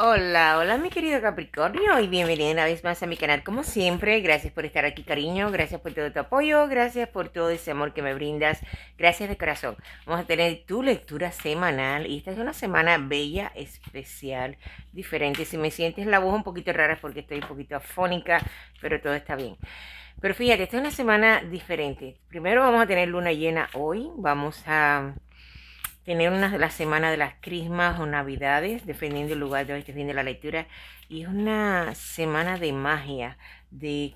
Hola, hola mi querido Capricornio y bienvenido una vez más a mi canal como siempre. Gracias por estar aquí cariño, gracias por todo tu apoyo, gracias por todo ese amor que me brindas, gracias de corazón. Vamos a tener tu lectura semanal y esta es una semana bella, especial, diferente. Si me sientes la voz un poquito rara es porque estoy un poquito afónica, pero todo está bien. Pero fíjate, esta es una semana diferente. Primero vamos a tener luna llena hoy, vamos a tener una, la semana de las crismas o navidades, dependiendo del lugar de donde estés la lectura, y es una semana de magia, de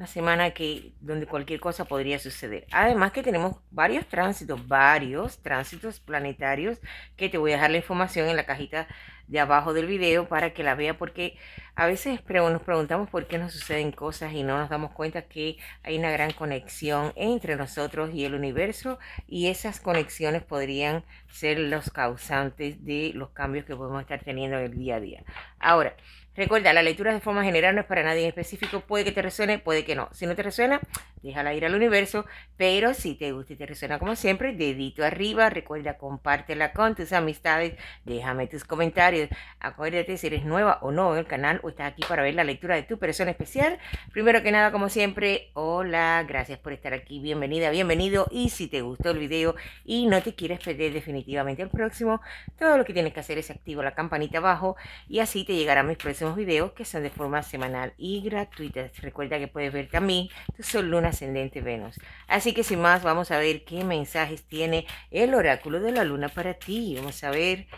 una semana que donde cualquier cosa podría suceder. Además que tenemos varios tránsitos, varios tránsitos planetarios que te voy a dejar la información en la cajita de abajo del video para que la vea porque a veces nos preguntamos por qué nos suceden cosas y no nos damos cuenta que hay una gran conexión entre nosotros y el universo y esas conexiones podrían ser los causantes de los cambios que podemos estar teniendo en el día a día. Ahora, Recuerda, la lectura de forma general no es para nadie en específico. Puede que te resuene, puede que no. Si no te resuena, déjala ir al universo. Pero si te gusta y te resuena como siempre, dedito arriba. Recuerda, compártela con tus amistades. Déjame tus comentarios. Acuérdate si eres nueva o no en el canal o estás aquí para ver la lectura de tu persona especial. Primero que nada, como siempre, hola. Gracias por estar aquí. Bienvenida, bienvenido. Y si te gustó el video y no te quieres perder definitivamente el próximo, todo lo que tienes que hacer es activar la campanita abajo y así te llegarán mis próximos hacemos videos que son de forma semanal y gratuita. Recuerda que puedes ver también tu sol, luna, ascendente, Venus. Así que sin más, vamos a ver qué mensajes tiene el oráculo de la luna para ti. Vamos a ver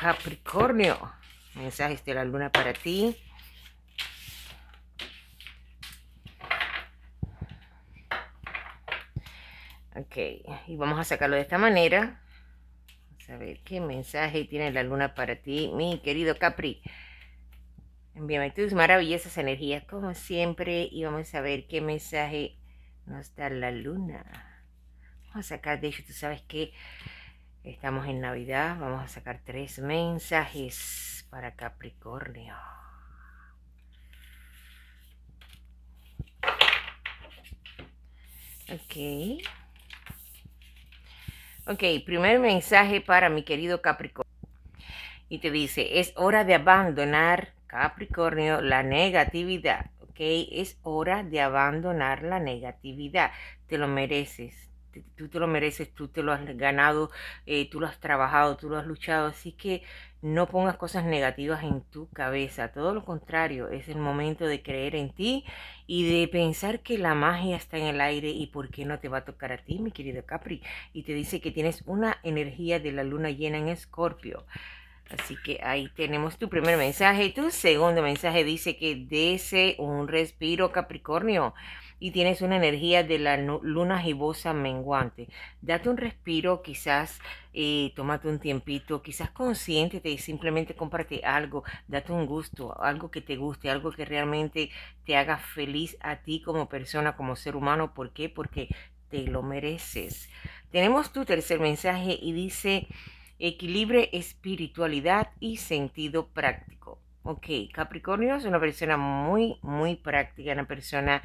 Capricornio. Mensajes de la luna para ti. Ok, y vamos a sacarlo de esta manera. Vamos a ver qué mensaje tiene la luna para ti, mi querido Capri. Envíame tus maravillosas energías como siempre y vamos a ver qué mensaje nos da la luna. Vamos a sacar, de hecho, tú sabes que estamos en Navidad, vamos a sacar tres mensajes para Capricornio. Ok. Ok, primer mensaje para mi querido Capricornio. Y te dice, es hora de abandonar Capricornio, la negatividad, ¿ok? Es hora de abandonar la negatividad. Te lo mereces, tú te lo mereces, tú te lo has ganado, eh, tú lo has trabajado, tú lo has luchado. Así que no pongas cosas negativas en tu cabeza. Todo lo contrario, es el momento de creer en ti y de pensar que la magia está en el aire y por qué no te va a tocar a ti, mi querido Capri. Y te dice que tienes una energía de la luna llena en escorpio. Así que ahí tenemos tu primer mensaje. Tu segundo mensaje dice que dese un respiro, Capricornio, y tienes una energía de la luna gibosa menguante. Date un respiro, quizás eh, tómate un tiempito, quizás consiéntete y simplemente comparte algo, date un gusto, algo que te guste, algo que realmente te haga feliz a ti como persona, como ser humano. ¿Por qué? Porque te lo mereces. Tenemos tu tercer mensaje y dice equilibre, espiritualidad y sentido práctico. Ok, Capricornio es una persona muy, muy práctica, una persona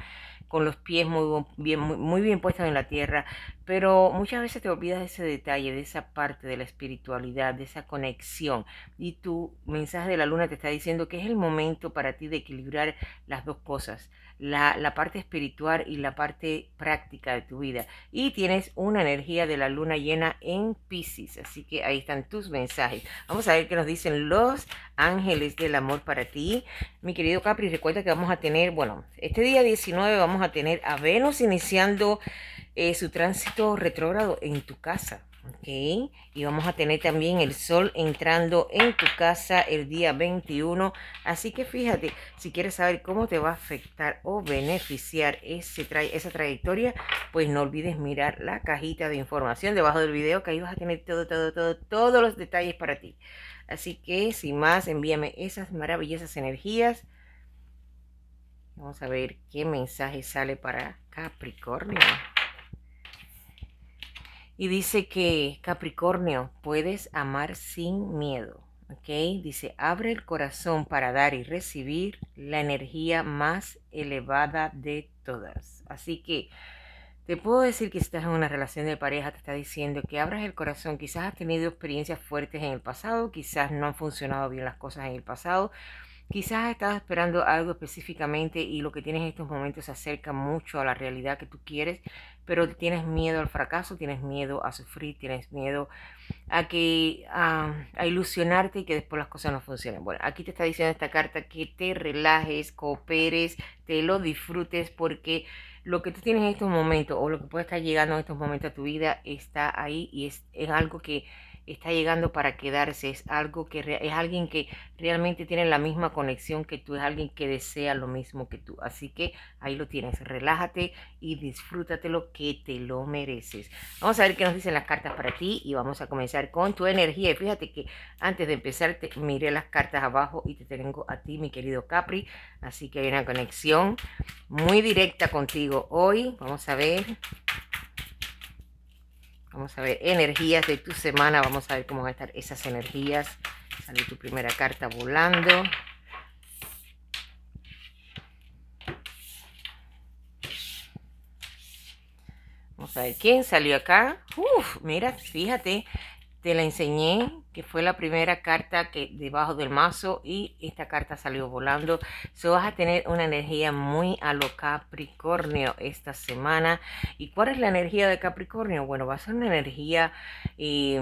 con los pies muy bien, muy, bien puestos en la tierra, pero muchas veces te olvidas de ese detalle, de esa parte de la espiritualidad, de esa conexión. Y tu mensaje de la luna te está diciendo que es el momento para ti de equilibrar las dos cosas, la, parte espiritual y la parte práctica de tu vida. Y tienes una energía de la luna llena en Pisces. Así que ahí están tus mensajes. Vamos a ver qué nos dicen los ángeles del amor para ti. Mi querido Capri, recuerda que vamos a tener, bueno, este día 19 vamos a tener a Venus iniciando eh, su tránsito retrógrado en tu casa. ok, Y vamos a tener también el sol entrando en tu casa el día 21. Así que fíjate, si quieres saber cómo te va a afectar o beneficiar ese esa trayectoria, pues no olvides mirar la cajita de información debajo del video, que ahí vas a tener todo, todo, todo, todos los detalles para ti. Así que, sin más, envíame esas maravillosas energías. Vamos a ver qué mensaje sale para Capricornio. Y dice que Capricornio, puedes amar sin miedo. Okay. Dice, abre el corazón para dar y recibir la energía más elevada de todas. Así que te puedo decir que si estás en una relación de pareja, te está diciendo que abras el corazón. Quizás has tenido experiencias fuertes en el pasado, quizás no han funcionado bien las cosas en el pasado, quizás estás esperando algo específicamente y lo que tienes en estos momentos se acerca mucho a la realidad que tú quieres pero tienes miedo al fracaso, tienes miedo a sufrir, tienes miedo a que a, ilusionarte y que después las cosas no funcionen. Bueno, aquí te está diciendo esta carta que te relajes, cooperes, te lo disfrutes porque lo que tú tienes en estos momentos o lo que puede estar llegando en estos momentos a tu vida está ahí y es, es algo que está llegando para quedarse, es algo que es alguien que realmente tiene la misma conexión que tú, es alguien que desea lo mismo que tú. Así que ahí lo tienes, relájate y disfrútate lo que te lo mereces. Vamos a ver qué nos dicen las cartas para ti y vamos a comenzar con tu energía. Y fíjate que antes de empezar te miré las cartas abajo y te tengo a ti, mi querido Capri, así que hay una conexión muy directa contigo hoy. Vamos a ver Vamos a ver, energías de tu semana. Vamos a ver cómo van a estar esas energías. Sale tu primera carta volando. Vamos a ver quién salió acá. Uf, mira, fíjate, te la enseñé, que fue la primera carta que debajo del mazo y esta carta salió volando. vas a tener una energía muy a lo Capricornio esta semana. ¿Y cuál es la energía de Capricornio? Bueno, va a ser una energía... Eh,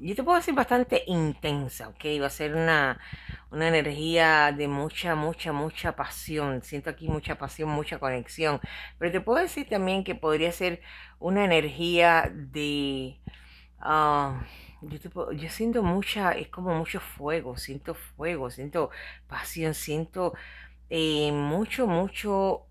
yo te puedo decir bastante intensa, ¿ok? Va a ser una, una, energía de mucha, mucha, mucha pasión. Siento aquí mucha pasión, mucha conexión. Pero te puedo decir también que podría ser una energía de Ah, yo, siento mucha, es como mucho fuego, siento fuego, siento pasión, siento eh, mucho, mucho,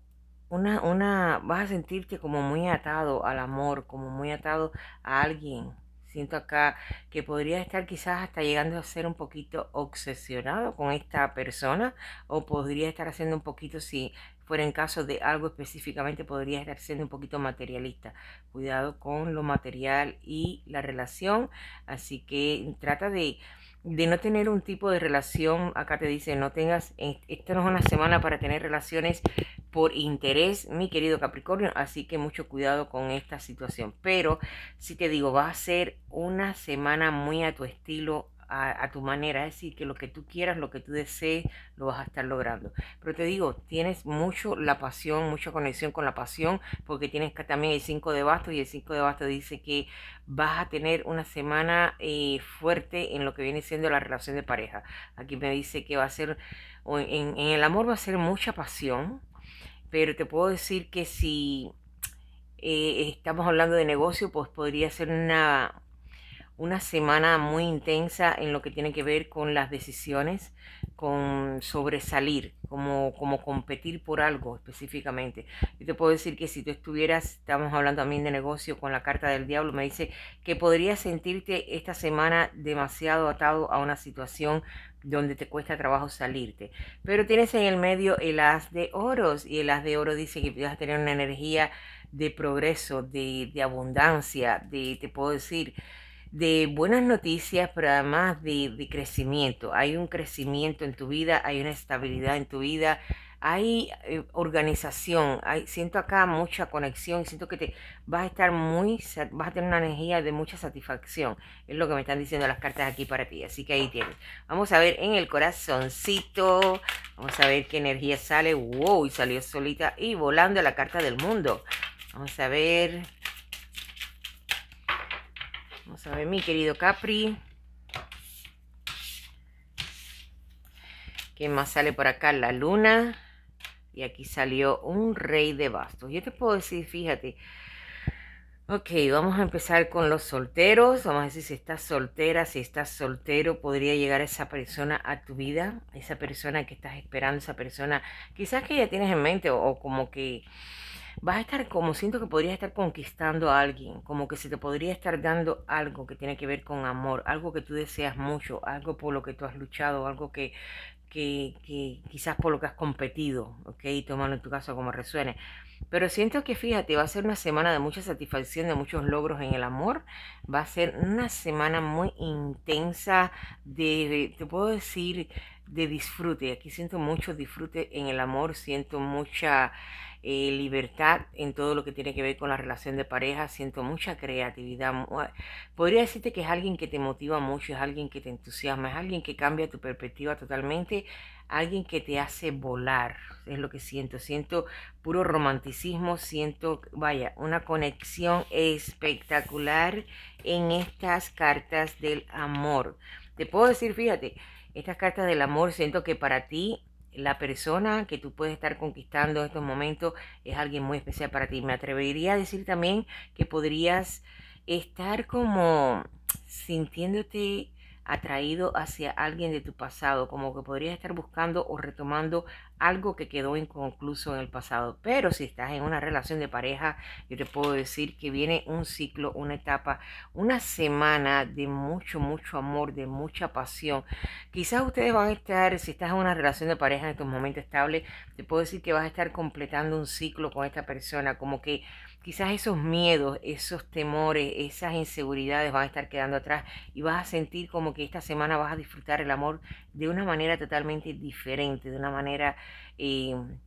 una, una, vas a sentirte como muy atado al amor, como muy atado a alguien. Siento acá que podría estar quizás hasta llegando a ser un poquito obsesionado con esta persona o podría estar haciendo un poquito si fuera en caso de algo específicamente, podría estar siendo un poquito materialista. Cuidado con lo material y la relación. Así que trata de, de no tener un tipo de relación. Acá te dice, no tengas, esta no es una semana para tener relaciones por interés, mi querido Capricornio, así que mucho cuidado con esta situación. Pero si te digo, va a ser una semana muy a tu estilo, a, tu manera, es decir, que lo que tú quieras, lo que tú desees, lo vas a estar logrando. Pero te digo, tienes mucho la pasión, mucha conexión con la pasión, porque tienes también el 5 de bastos y el 5 de basto dice que vas a tener una semana eh, fuerte en lo que viene siendo la relación de pareja. Aquí me dice que va a ser, en, en el amor va a ser mucha pasión, pero te puedo decir que si eh, estamos hablando de negocio, pues podría ser una una semana muy intensa en lo que tiene que ver con las decisiones, con sobresalir, como, como competir por algo específicamente. Yo te puedo decir que si tú estuvieras, estamos hablando también de negocio con la carta del diablo, me dice que podrías sentirte esta semana demasiado atado a una situación donde te cuesta trabajo salirte. Pero tienes en el medio el as de oros y el as de oro dice que vas a tener una energía de progreso, de, de abundancia, de, te puedo decir, de buenas noticias, pero además de, crecimiento. Hay un crecimiento en tu vida, hay una estabilidad en tu vida, hay eh, organización. Hay, siento acá mucha conexión, siento que te vas a estar muy, vas a tener una energía de mucha satisfacción. Es lo que me están diciendo las cartas aquí para ti. Así que ahí tienes. Vamos a ver en el corazoncito. Vamos a ver qué energía sale. Wow, y salió solita y volando la carta del mundo. Vamos a ver. Vamos a ver, mi querido Capri. ¿Qué más sale por acá? La luna. Y aquí salió un rey de bastos. Yo te puedo decir, fíjate. Ok, vamos a empezar con los solteros. Vamos a decir si estás soltera, si estás soltero, podría llegar esa persona a tu vida. Esa persona que estás esperando, esa persona quizás que ya tienes en mente o, o como que vas a estar como siento que podrías estar conquistando a alguien, como que se te podría estar dando algo que tiene que ver con amor, algo que tú deseas mucho, algo por lo que tú has luchado, algo que, que, quizás por lo que has competido, ¿ok? Tómalo en tu caso como resuene. Pero siento que, fíjate, va a ser una semana de mucha satisfacción, de muchos logros en el amor. Va a ser una semana muy intensa de te puedo decir, de disfrute. Aquí siento mucho disfrute en el amor, siento mucha eh, libertad en todo lo que tiene que ver con la relación de pareja, siento mucha creatividad. Ah, podría decirte que es alguien que te motiva mucho, es alguien que te entusiasma, es alguien que cambia tu perspectiva totalmente, alguien que te hace volar, es lo que siento. Siento puro romanticismo, siento, vaya, una conexión espectacular en estas cartas del amor. Te puedo decir, fíjate, estas cartas del amor siento que para ti la persona que tú puedes estar conquistando en estos momentos es alguien muy especial para ti. Me atrevería a decir también que podrías estar como sintiéndote atraído hacia alguien de tu pasado, como que podrías estar buscando o retomando algo que quedó inconcluso en el pasado. Pero si estás en una relación de pareja, yo te puedo decir que viene un ciclo, una etapa, una semana de mucho, mucho amor, de mucha pasión. Quizás ustedes van a estar, si estás en una relación de pareja en estos momentos estable, te puedo decir que vas a estar completando un ciclo con esta persona, como que quizás esos miedos, esos temores, esas inseguridades van a estar quedando atrás y vas a sentir como que esta semana vas a disfrutar el amor de una manera totalmente diferente, de una manera em,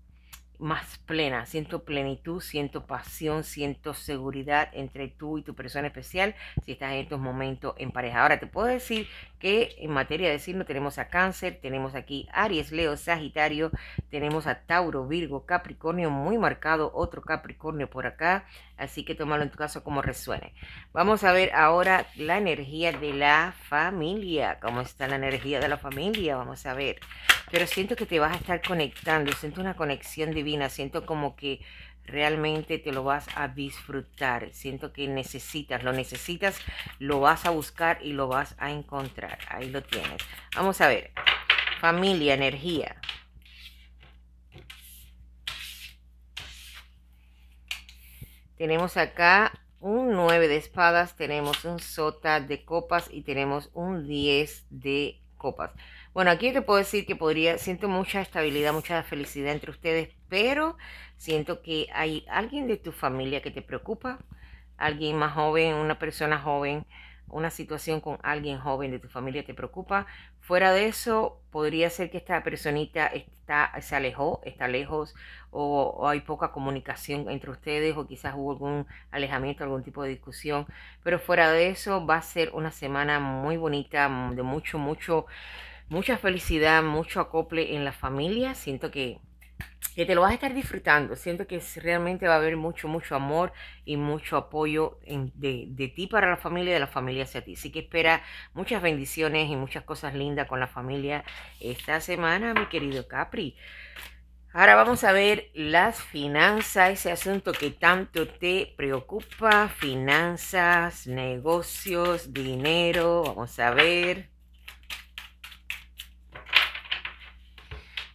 más plena. Siento plenitud, siento pasión, siento seguridad entre tú y tu persona especial si estás en estos momentos en pareja. Ahora te puedo decir que en materia de signo tenemos a Cáncer, tenemos aquí Aries, Leo, Sagitario, tenemos a Tauro, Virgo, Capricornio, muy marcado otro Capricornio por acá, así que tómalo en tu caso como resuene. Vamos a ver ahora la energía de la familia, cómo está la energía de la familia, vamos a ver. Pero siento que te vas a estar conectando, siento una conexión divina, siento como que realmente te lo vas a disfrutar. Siento que necesitas, lo necesitas, lo vas a buscar y lo vas a encontrar. Ahí lo tienes. Vamos a ver. Familia, energía. Tenemos acá un 9 de espadas, tenemos un sota de copas y tenemos un 10 de copas. Bueno, aquí te puedo decir que podría, siento mucha estabilidad, mucha felicidad entre ustedes, pero siento que hay alguien de tu familia que te preocupa, alguien más joven, una persona joven, una situación con alguien joven de tu familia te preocupa. Fuera de eso, podría ser que esta personita está, se alejó, está lejos, o, o, hay poca comunicación entre ustedes, o quizás hubo algún alejamiento, algún tipo de discusión. Pero fuera de eso, va a ser una semana muy bonita, de mucho, mucho mucha felicidad, mucho acople en la familia. Siento que, te lo vas a estar disfrutando. Siento que realmente va a haber mucho, mucho amor y mucho apoyo de, de, ti para la familia y de la familia hacia ti. Así que espera muchas bendiciones y muchas cosas lindas con la familia esta semana, mi querido Capri. Ahora vamos a ver las finanzas, ese asunto que tanto te preocupa, finanzas, negocios, dinero, vamos a ver.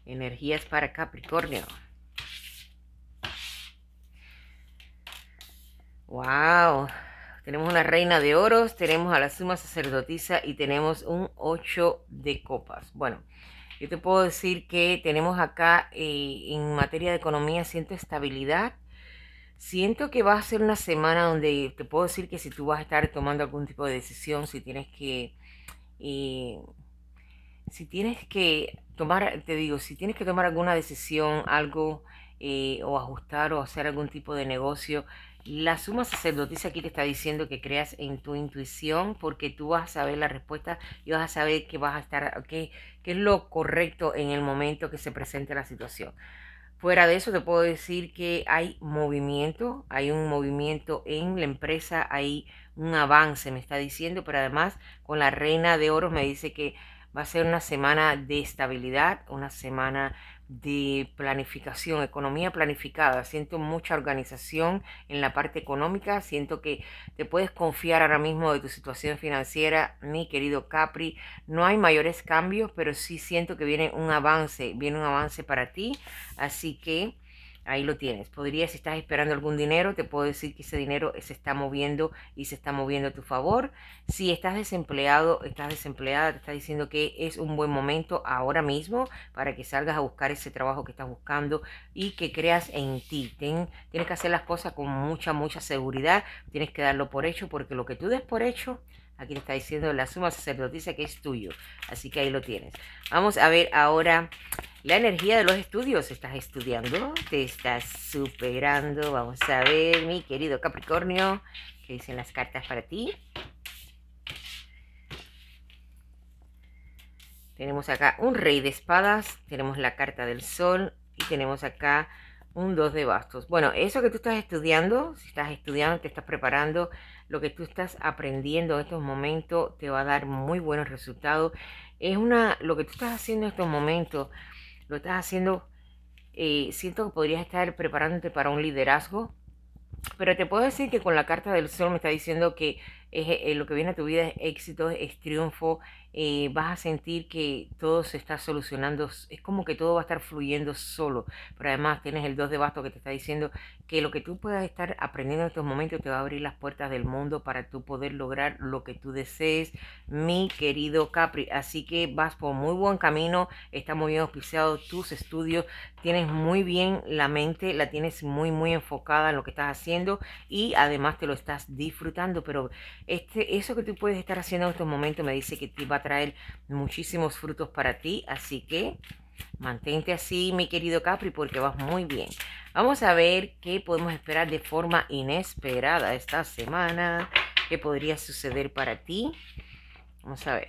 Energías para Capricornio. Wow. Tenemos una reina de oros, tenemos a la suma sacerdotisa y tenemos un 8 de copas. Bueno, yo te puedo decir que tenemos acá eh, en materia de economía, siento estabilidad. Siento que va a ser una semana donde te puedo decir que si tú vas a estar tomando algún tipo de decisión, si tienes que eh, si tienes que tomar, te digo, si tienes que tomar alguna decisión, algo eh, o ajustar o hacer algún tipo de negocio, la suma sacerdotisa aquí te está diciendo que creas en tu intuición porque tú vas a saber la respuesta y vas a saber que vas a estar, qué que es lo correcto en el momento que se presente la situación. Fuera de eso te puedo decir que hay movimiento, hay un movimiento en la empresa, hay un avance, me está diciendo, pero además con la reina de oro me dice que Va a ser una semana de estabilidad, una semana de planificación, economía planificada. Siento mucha organización en la parte económica. Siento que te puedes confiar ahora mismo de tu situación financiera, mi querido Capri. No hay mayores cambios, pero sí siento que viene un avance, viene un avance para ti. Así que ahí lo tienes. Podría, si estás esperando algún dinero, te puedo decir que ese dinero se está moviendo y se está moviendo a tu favor. Si estás desempleado, estás desempleada, te está diciendo que es un buen momento ahora mismo para que salgas a buscar ese trabajo que estás buscando y que creas en ti. tienes que hacer las cosas con mucha, mucha seguridad. Tienes que darlo por hecho porque lo que tú des por hecho, aquí te está diciendo la suma sacerdotisa que es tuyo. Así que ahí lo tienes. Vamos a ver ahora la energía de los estudios. Estás estudiando, te estás superando. Vamos a ver, mi querido Capricornio, qué dicen las cartas para ti. Tenemos acá un rey de espadas, tenemos la carta del sol y tenemos acá un dos de bastos. Bueno, eso que tú estás estudiando, si estás estudiando, te estás preparando, lo que tú estás aprendiendo en estos momentos te va a dar muy buenos resultados. Es una, lo que tú estás haciendo en estos momentos lo estás haciendo, eh, siento que podrías estar preparándote para un liderazgo, pero te puedo decir que con la carta del sol me está diciendo que es, eh, lo que viene a tu vida es éxito, es triunfo, eh, vas a sentir que todo se está solucionando, es como que todo va a estar fluyendo solo, pero además tienes el 2 de basto que te está diciendo que lo que tú puedas estar aprendiendo en estos momentos te va a abrir las puertas del mundo para tú poder lograr lo que tú desees, mi querido Capri, así que vas por muy buen camino, está muy bien auspiciado tus estudios, tienes muy bien la mente, la tienes muy muy enfocada en lo que estás haciendo y además te lo estás disfrutando, pero este, eso que tú puedes estar haciendo en estos momentos me dice que te va a traer muchísimos frutos para ti. Así que mantente así, mi querido Capri, porque vas muy bien. Vamos a ver qué podemos esperar de forma inesperada esta semana. ¿Qué podría suceder para ti? Vamos a ver.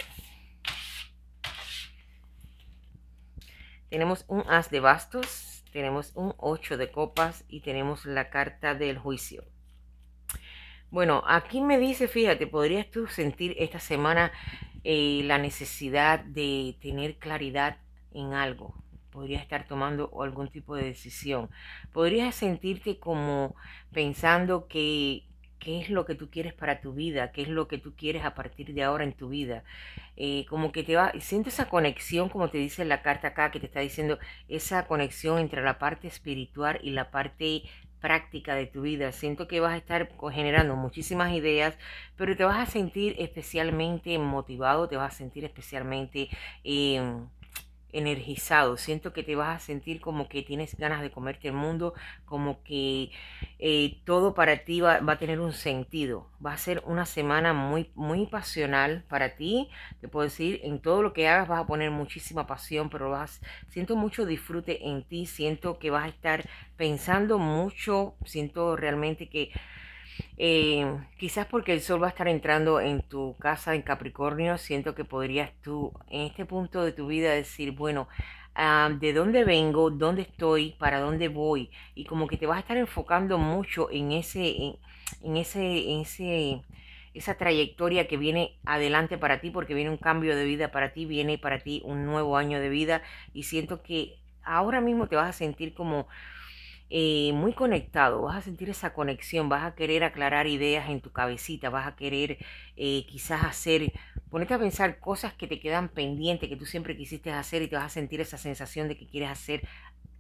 Tenemos un as de bastos, tenemos un ocho de copas y tenemos la carta del juicio. Bueno, aquí me dice, fíjate, podrías tú sentir esta semana eh, la necesidad de tener claridad en algo. Podrías estar tomando algún tipo de decisión. Podrías sentirte como pensando que qué es lo que tú quieres para tu vida, qué es lo que tú quieres a partir de ahora en tu vida. Eh, como que te va, siento esa conexión, como te dice la carta acá, que te está diciendo esa conexión entre la parte espiritual y la parte práctica de tu vida. Siento que vas a estar generando muchísimas ideas, pero te vas a sentir especialmente motivado, te vas a sentir especialmente... Em, energizado, siento que te vas a sentir como que tienes ganas de comerte el mundo, como que eh, todo para ti va, va, a tener un sentido, va a ser una semana muy, muy pasional para ti, te puedo decir, en todo lo que hagas vas a poner muchísima pasión, pero vas, siento mucho disfrute en ti, siento que vas a estar pensando mucho, siento realmente que Em, quizás porque el sol va a estar entrando en tu casa en Capricornio, siento que podrías tú en este punto de tu vida decir, bueno, ah, ¿de dónde vengo? ¿Dónde estoy? ¿Para dónde voy? Y como que te vas a estar enfocando mucho en ese, ese, esa trayectoria que viene adelante para ti, porque viene un cambio de vida para ti, viene para ti un nuevo año de vida y siento que ahora mismo te vas a sentir como eh, muy conectado, vas a sentir esa conexión, vas a querer aclarar ideas en tu cabecita, vas a querer eh, quizás hacer, ponerte a pensar cosas que te quedan pendientes, que tú siempre quisiste hacer y te vas a sentir esa sensación de que quieres hacer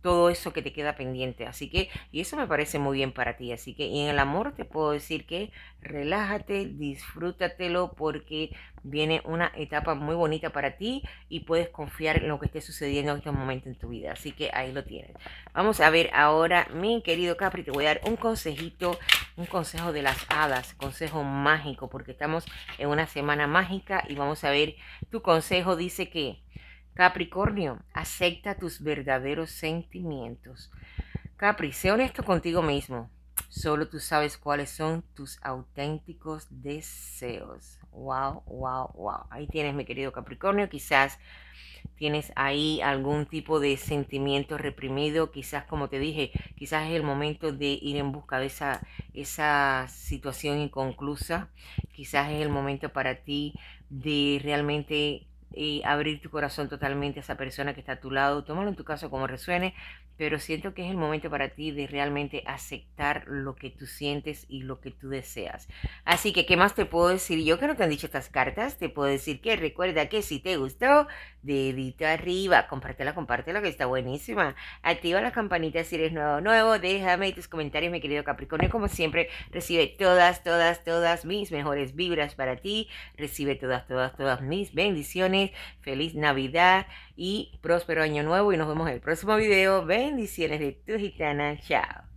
todo eso que te queda pendiente. Así que, y eso me parece muy bien para ti. Así que, y en el amor te puedo decir que relájate, disfrútatelo porque viene una etapa muy bonita para ti y puedes confiar en lo que esté sucediendo en este momento en tu vida. Así que ahí lo tienes. Vamos a ver ahora, mi querido Capri, te voy a dar un consejito, un consejo de las hadas, consejo mágico, porque estamos en una semana mágica y vamos a ver, tu consejo dice que Capricornio, acepta tus verdaderos sentimientos. Capri, sé honesto contigo mismo. Solo tú sabes cuáles son tus auténticos deseos. Wow, wow, wow. Ahí tienes, mi querido Capricornio. Quizás tienes ahí algún tipo de sentimiento reprimido. Quizás, como te dije, quizás es el momento de ir en busca de esa, esa situación inconclusa. Quizás es el momento para ti de realmente y abrir tu corazón totalmente a esa persona que está a tu lado. Tómalo en tu caso como resuene, pero siento que es el momento para ti de realmente aceptar lo que tú sientes y lo que tú deseas. Así que, ¿qué más te puedo decir? Yo que no te han dicho estas cartas, te puedo decir que recuerda que si te gustó, dedito arriba, compártela, compártela que está buenísima. Activa la campanita si eres nuevo, nuevo, déjame tus comentarios, mi querido Capricornio, como siempre, recibe todas, todas, todas mis mejores vibras para ti, recibe todas, todas, todas mis bendiciones feliz Navidad y próspero año nuevo y nos vemos en el próximo video. Bendiciones de tu gitana, chao.